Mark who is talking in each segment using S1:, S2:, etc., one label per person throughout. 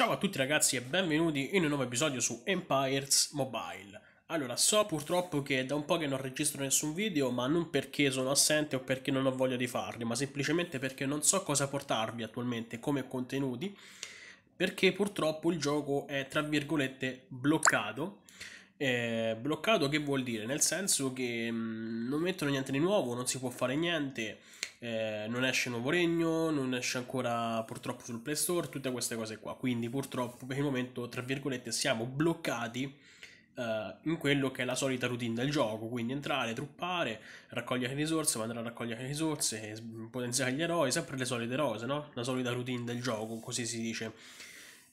S1: Ciao a tutti ragazzi e benvenuti in un nuovo episodio su Empires Mobile. Allora, so purtroppo che è da un po' che non registro nessun video, ma non perché sono assente o perché non ho voglia di farli, ma semplicemente perché non so cosa portarvi attualmente come contenuti, perché purtroppo il gioco è, tra virgolette, bloccato eh, bloccato che vuol dire? Nel senso che mh, mm, non mettono niente di nuovo, non si può fare niente, eh, non esce nuovo regno, non esce ancora purtroppo sul Play Store, tutte queste cose qua. Quindi purtroppo per il momento, tra virgolette, siamo bloccati eh, in quello che è la solita routine del gioco, quindi entrare, truppare, raccogliere risorse, mandare a raccogliere risorse, potenziare gli eroi, sempre le solite cose, no? La solita routine del gioco, così si dice.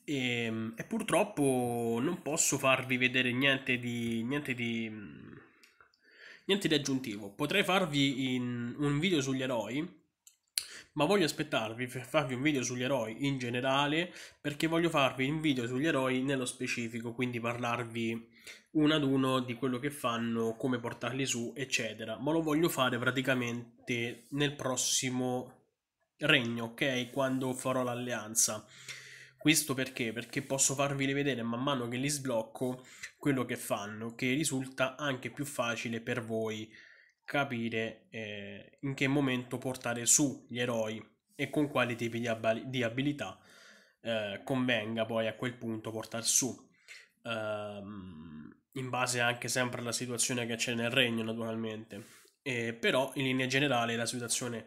S1: E, ehm, e, purtroppo non posso farvi vedere niente di, niente di, mm, niente di aggiuntivo. Potrei farvi un video sugli eroi, ma voglio aspettarvi per farvi un video sugli eroi in generale, perché voglio farvi un video sugli eroi nello specifico, quindi parlarvi uno ad uno di quello che fanno, come portarli su, eccetera. Ma lo voglio fare praticamente nel prossimo regno, ok? Quando farò l'alleanza. Questo perché? Perché posso farvi vedere man mano che li sblocco quello che fanno, che risulta anche più facile per voi capire eh, in che momento portare su gli eroi e con quali tipi di, ab di abilità eh, convenga poi a quel punto portare su. Ehm, in base anche sempre alla situazione che c'è nel regno naturalmente. Eh, però in linea generale la situazione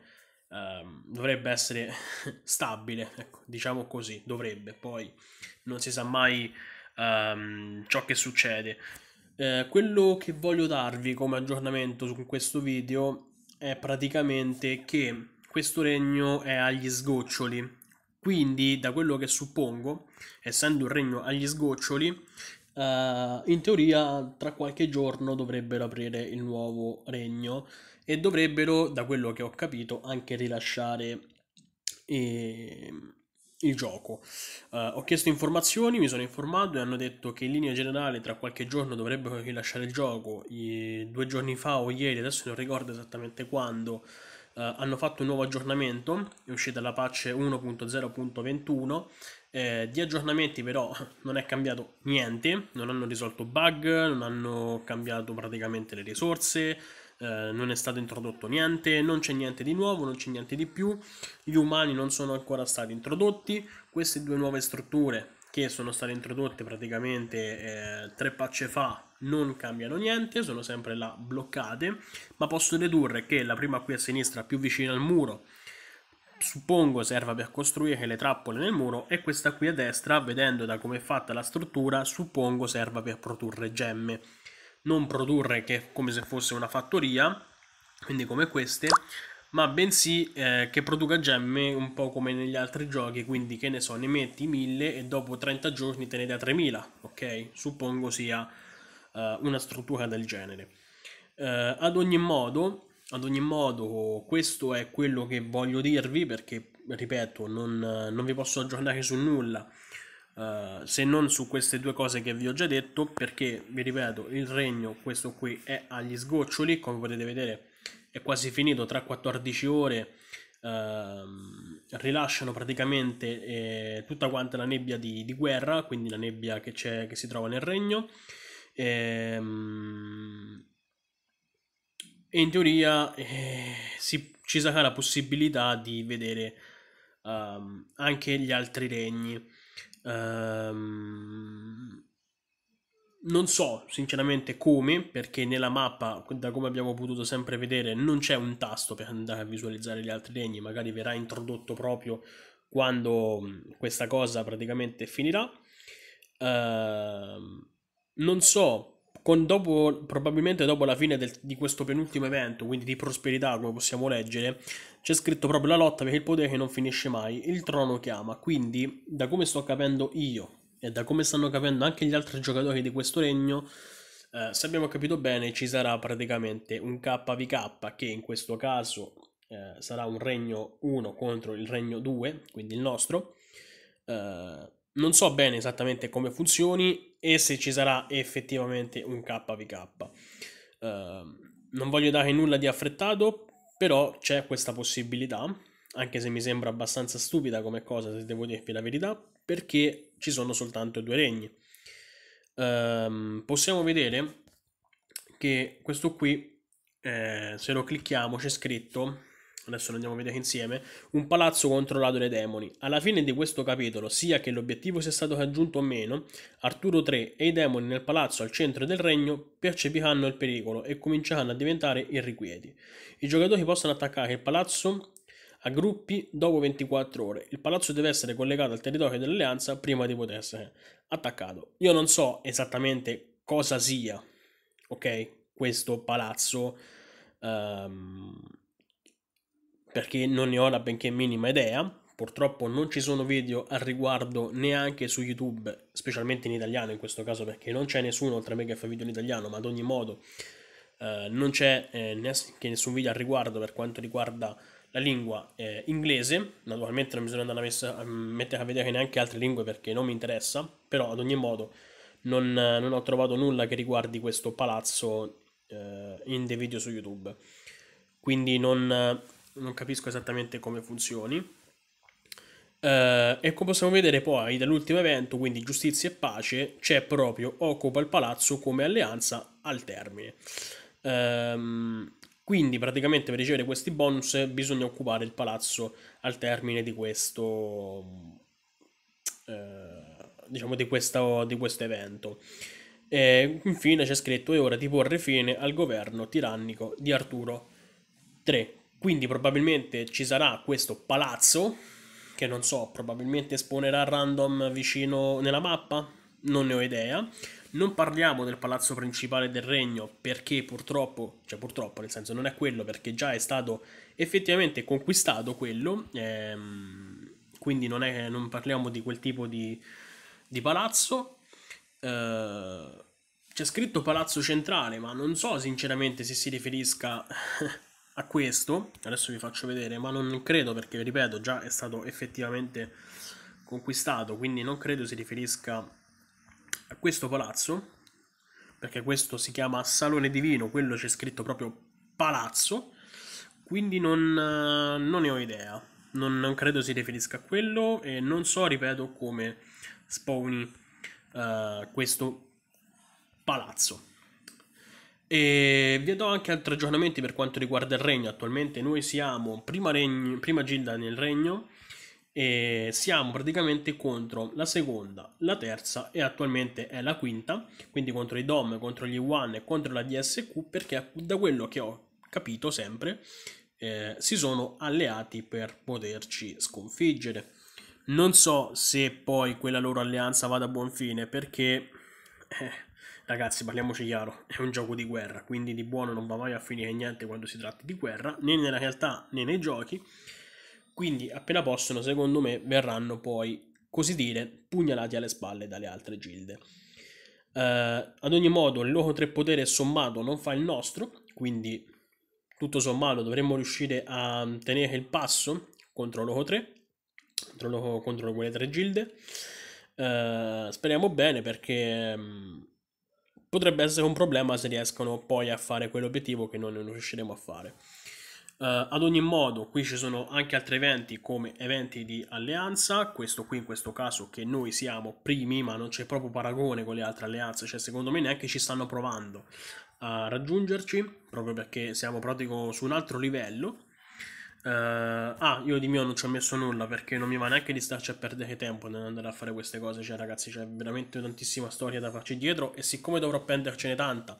S1: Ehm, dovrebbe essere stabile, ecco, diciamo così, dovrebbe, poi non si sa mai ehm, ciò che succede. Eh, quello che voglio darvi come aggiornamento su questo video è praticamente che questo regno è agli sgoccioli, quindi da quello che suppongo, essendo un regno agli sgoccioli, Uh, in teoria tra qualche giorno dovrebbero aprire il nuovo regno e dovrebbero, da quello che ho capito, anche rilasciare eh, il gioco. Uh, ho chiesto informazioni, mi sono informato e hanno detto che in linea generale tra qualche giorno dovrebbero rilasciare il gioco. I, due giorni fa o ieri, adesso non ricordo esattamente quando, uh, hanno fatto un nuovo aggiornamento, è uscita la patch 1.0.21. Eh, di aggiornamenti però non è cambiato niente, non hanno risolto bug, non hanno cambiato praticamente le risorse, eh, non è stato introdotto niente, non c'è niente di nuovo, non c'è niente di più, gli umani non sono ancora stati introdotti, queste due nuove strutture che sono state introdotte praticamente eh, tre pacce fa non cambiano niente, sono sempre là bloccate, ma posso dedurre che la prima qui a sinistra più vicina al muro suppongo serva per costruire le trappole nel muro e questa qui a destra, vedendo da come è fatta la struttura, suppongo serva per produrre gemme non produrre che come se fosse una fattoria, quindi come queste, ma bensì eh, che produca gemme un po' come negli altri giochi, quindi che ne so, ne metti 1000 e dopo 30 giorni te ne dà 3000, ok? Suppongo sia eh, una struttura del genere. Eh, ad, ogni modo, ad ogni modo, questo è quello che voglio dirvi perché, ripeto, non, non vi posso aggiornare su nulla eh, se non su queste due cose che vi ho già detto perché vi ripeto il regno questo qui è agli sgoccioli come potete vedere è quasi finito tra 14 ore uh, rilasciano praticamente eh, tutta quanta la nebbia di, di guerra quindi la nebbia che, che si trova nel regno e, ehm, e in teoria eh, si, ci sarà la possibilità di vedere um, anche gli altri regni Um, non so sinceramente come, perché nella mappa, da come abbiamo potuto sempre vedere, non c'è un tasto per andare a visualizzare gli altri legni, magari verrà introdotto proprio quando questa cosa praticamente finirà. Uh, non so con dopo, probabilmente dopo la fine del, di questo penultimo evento, quindi di prosperità come possiamo leggere, c'è scritto proprio la lotta perché il potere non finisce mai, il trono chiama, quindi da come sto capendo io e da come stanno capendo anche gli altri giocatori di questo regno, eh, se abbiamo capito bene ci sarà praticamente un KVK che in questo caso eh, sarà un regno 1 contro il regno 2, quindi il nostro, eh, non so bene esattamente come funzioni e se ci sarà effettivamente un KVK. Uh, ehm, non voglio dare nulla di affrettato, però c'è questa possibilità, anche se mi sembra abbastanza stupida come cosa, se devo dirvi la verità, perché ci sono soltanto due regni. Uh, possiamo vedere che questo qui, eh, se lo clicchiamo, c'è scritto adesso lo andiamo a vedere insieme, un palazzo controllato dai demoni. Alla fine di questo capitolo, sia che l'obiettivo sia stato raggiunto o meno, Arturo III e i demoni nel palazzo al centro del regno percepiranno il pericolo e cominceranno a diventare irrequieti. I giocatori possono attaccare il palazzo a gruppi dopo 24 ore. Il palazzo deve essere collegato al territorio dell'alleanza prima di poter essere attaccato. Io non so esattamente cosa sia, ok? Questo palazzo. Um, perché non ne ho la benché minima idea. Purtroppo non ci sono video al riguardo neanche su YouTube, specialmente in italiano in questo caso perché non c'è nessuno oltre me che fa video in italiano, ma ad ogni modo eh, non c'è eh, nessun video al riguardo per quanto riguarda la lingua eh, inglese. Naturalmente non bisogna andare a, messa, a mettere a vedere neanche altre lingue perché non mi interessa, però ad ogni modo non, non ho trovato nulla che riguardi questo palazzo eh, in dei video su YouTube. Quindi non non capisco esattamente come funzioni. Uh, e come possiamo vedere poi dall'ultimo evento, quindi Giustizia e Pace, c'è proprio Occupa il Palazzo come alleanza al termine. Um, quindi praticamente per ricevere questi bonus bisogna occupare il palazzo al termine di questo, uh, diciamo di, questa, di questo evento. E infine c'è scritto è ora di porre fine al governo tirannico di Arturo III. Quindi probabilmente ci sarà questo palazzo, che non so, probabilmente esponerà random vicino nella mappa, non ne ho idea. Non parliamo del palazzo principale del regno perché purtroppo, cioè purtroppo nel senso non è quello perché già è stato effettivamente conquistato quello, ehm, quindi non, è, non, parliamo di quel tipo di, di palazzo. Eh, c'è scritto palazzo centrale ma non so sinceramente se si riferisca a questo, adesso vi faccio vedere, ma non credo perché, ripeto, già è stato effettivamente conquistato, quindi non credo si riferisca a questo palazzo, perché questo si chiama Salone Divino, quello c'è scritto proprio palazzo, quindi non, eh, non ne ho idea, non, non, credo si riferisca a quello e non so, ripeto, come spawni uh, questo palazzo. E vi do anche altri aggiornamenti per quanto riguarda il regno. Attualmente noi siamo prima, regno, prima gilda nel regno e siamo praticamente contro la seconda, la terza e attualmente è la quinta, quindi contro i Dom, contro gli One e contro la DSQ perché da quello che ho capito sempre eh, si sono alleati per poterci sconfiggere. Non so se poi quella loro alleanza vada a buon fine perché... Eh, Ragazzi, parliamoci chiaro, è un gioco di guerra, quindi di buono non va mai a finire niente quando si tratti di guerra, né nella realtà né nei giochi. Quindi, appena possono, secondo me, verranno poi, così dire, pugnalati alle spalle dalle altre gilde. Eh, ad ogni modo, il loro tre potere sommato non fa il nostro, quindi tutto sommato dovremmo riuscire a tenere il passo contro loro tre, contro, loro, contro quelle tre gilde. Eh, speriamo bene perché mm, potrebbe essere un problema se riescono poi a fare quell'obiettivo che noi non riusciremo a fare. Uh, ad ogni modo, qui ci sono anche altri eventi come eventi di alleanza, questo qui in questo caso che noi siamo primi, ma non c'è proprio paragone con le altre alleanze, cioè secondo me neanche ci stanno provando a raggiungerci, proprio perché siamo pratico su un altro livello Uh, ah, io di mio non ci ho messo nulla perché non mi va neanche di starci a perdere tempo nell'andare a fare queste cose. Cioè, ragazzi, c'è veramente tantissima storia da farci dietro. E siccome dovrò prendercene tanta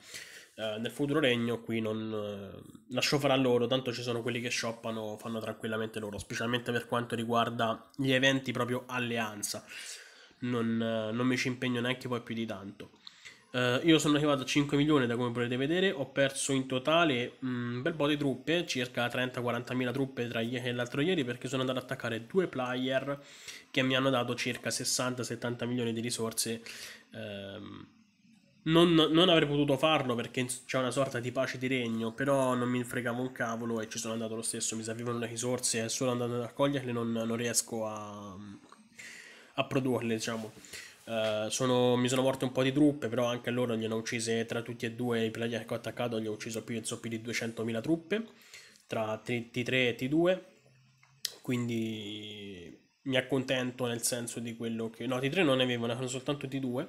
S1: uh, nel futuro regno, qui non uh, lascio farà loro. Tanto ci sono quelli che shoppano, fanno tranquillamente loro, specialmente per quanto riguarda gli eventi proprio alleanza. Non, non mi ci impegno neanche poi più di tanto. Uh, io sono arrivato a 5 milioni da come potete vedere, ho perso in totale mm, un bel po' di truppe, circa 30-40 mila truppe tra ieri e l'altro ieri perché sono andato ad attaccare due player che mi hanno dato circa 60-70 milioni di risorse. Uh, non, non, avrei potuto farlo perché c'è una sorta di pace di regno, però non mi fregavo un cavolo e ci sono andato lo stesso, mi servivano le risorse e solo andando ad accoglierle non, non riesco a, a produrle diciamo. Eh, sono, mi sono morte un po' di truppe, però anche loro gli hanno uccise tra tutti e due i player che ho attaccato, gli ho ucciso più, so, più di 200.000 truppe, tra T3 e T2, quindi mi accontento nel senso di quello che... No, T3 non ne avevano, erano soltanto T2,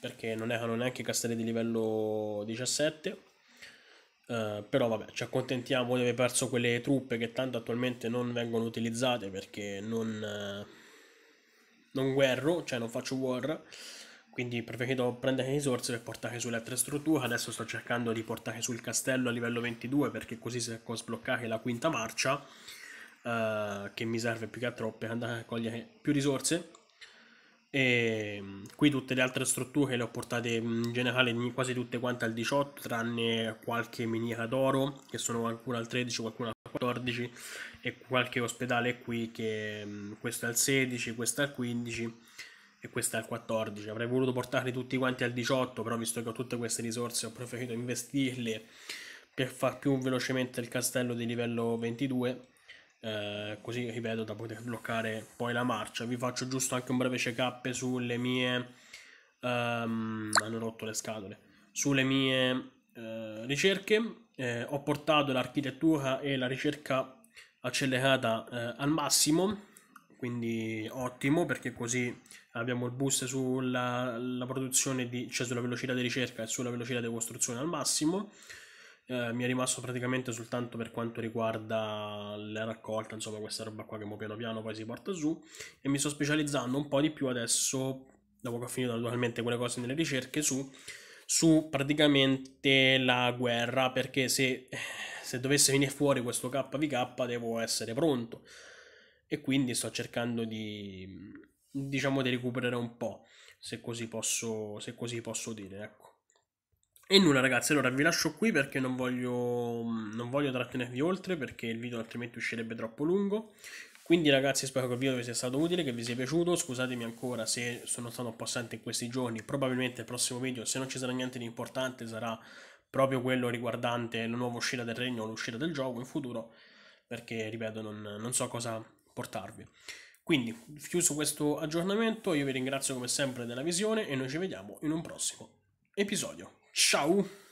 S1: perché non erano neanche castelli di livello 17, uh, eh, però vabbè, ci accontentiamo di aver perso quelle truppe che tanto attualmente non vengono utilizzate perché non... Uh non guerro, cioè non faccio war, quindi preferito prendere risorse e portare altre strutture. adesso sto cercando di portare sul castello a livello 22 perché così si può sbloccare la quinta marcia, eh, che mi serve più che altro per andare a cogliere più risorse, e ehm, qui tutte le altre strutture le ho portate in generale quasi tutte quante al 18 tranne qualche miniera d'oro che sono ancora al 13 qualcuna al 14 e qualche ospedale qui che mm, questo è al 16, questo è al 15 e questo è al 14. Avrei voluto portarli tutti quanti al 18, però visto che ho tutte queste risorse ho preferito investirle per far più velocemente il castello di livello 22. Eh, così ripeto da poter bloccare poi la marcia vi faccio giusto anche un breve check up sulle mie um, hanno rotto le scatole sulle mie eh, ricerche eh, ho portato l'architettura e la ricerca accelerata eh, al massimo quindi ottimo perché così abbiamo il boost sulla produzione di, cioè sulla velocità di ricerca e sulla velocità di costruzione al massimo eh, mi è rimasto praticamente soltanto per quanto riguarda la raccolta insomma questa roba qua che piano piano poi si porta su e mi sto specializzando un po' di più adesso dopo che ho finito naturalmente quelle cose nelle ricerche su su praticamente la guerra perché se se dovesse venire fuori questo KVK devo essere pronto e quindi sto cercando di diciamo di recuperare un po' se così posso, se così posso dire ecco e nulla ragazzi, allora vi lascio qui perché non voglio, non voglio trattenervi oltre perché il video altrimenti uscirebbe troppo lungo. Quindi ragazzi spero che il video vi sia stato utile, che vi sia piaciuto, scusatemi ancora se sono stato passante in questi giorni, probabilmente il prossimo video se non ci sarà niente di importante sarà proprio quello riguardante la nuova uscita del regno o l'uscita del gioco in futuro, perché ripeto non, non so cosa portarvi. Quindi, chiuso questo aggiornamento, io vi ringrazio come sempre della visione e noi ci vediamo in un prossimo episodio. Ciao!